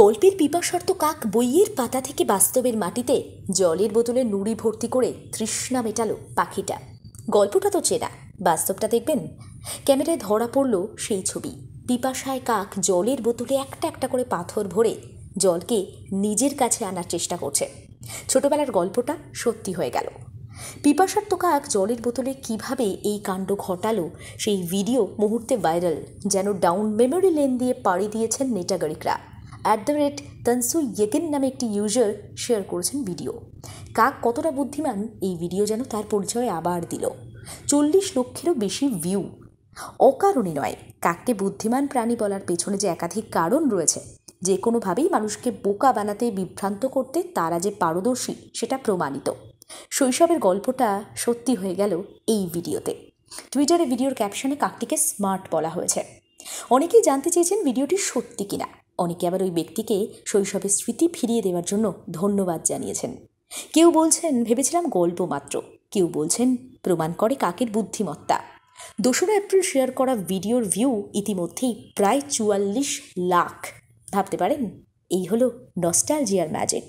গল্পের পিপাসর্ত কাক বইয়ের পাতা থেকে বাস্তবের মাটিতে জলের বোতলে নুড়ি ভর্তি করে তৃষ্ণা মেটালো পাখিটা গল্পটা তো চেনা বাস্তবটা দেখবেন ক্যামেরায় ধরা পড়ল সেই ছবি পিপাসায় কাক জলের বোতলে একটা একটা করে পাথর ভরে জলকে নিজের কাছে আনার চেষ্টা করছে ছোটবেলার গল্পটা সত্যি হয়ে গেল তো কাক জলের বোতলে কিভাবে এই কাণ্ড ঘটালো সেই ভিডিও মুহূর্তে ভাইরাল যেন ডাউন মেমোরি লেন দিয়ে পাড়ি দিয়েছেন নেটাগরিকরা at the rate Tansu Yegen নামে একটি ইউজার শেয়ার করেছেন ভিডিও কাক কতটা বুদ্ধিমান এই ভিডিও যেন তার পরিচয় আবার দিল চল্লিশ লক্ষেরও বেশি ভিউ অকারণে নয় কাককে বুদ্ধিমান প্রাণী বলার পেছনে যে একাধিক কারণ রয়েছে যে কোনোভাবেই মানুষকে বোকা বানাতে বিভ্রান্ত করতে তারা যে পারদর্শী সেটা প্রমাণিত শৈশবের গল্পটা সত্যি হয়ে গেল এই ভিডিওতে টুইটারে ভিডিওর ক্যাপশনে কাকটিকে স্মার্ট বলা হয়েছে অনেকেই জানতে চেয়েছেন ভিডিওটি সত্যি কিনা অনেকে আবার ওই ব্যক্তিকে শৈশবের স্মৃতি ফিরিয়ে দেওয়ার জন্য ধন্যবাদ জানিয়েছেন কেউ বলছেন ভেবেছিলাম গল্প মাত্র কেউ বলছেন প্রমাণ করে কাকের বুদ্ধিমত্তা দোসরা এপ্রিল শেয়ার করা ভিডিওর ভিউ ইতিমধ্যেই প্রায় চুয়াল্লিশ লাখ ভাবতে পারেন এই হলো নস্টালজিয়ার ম্যাজিক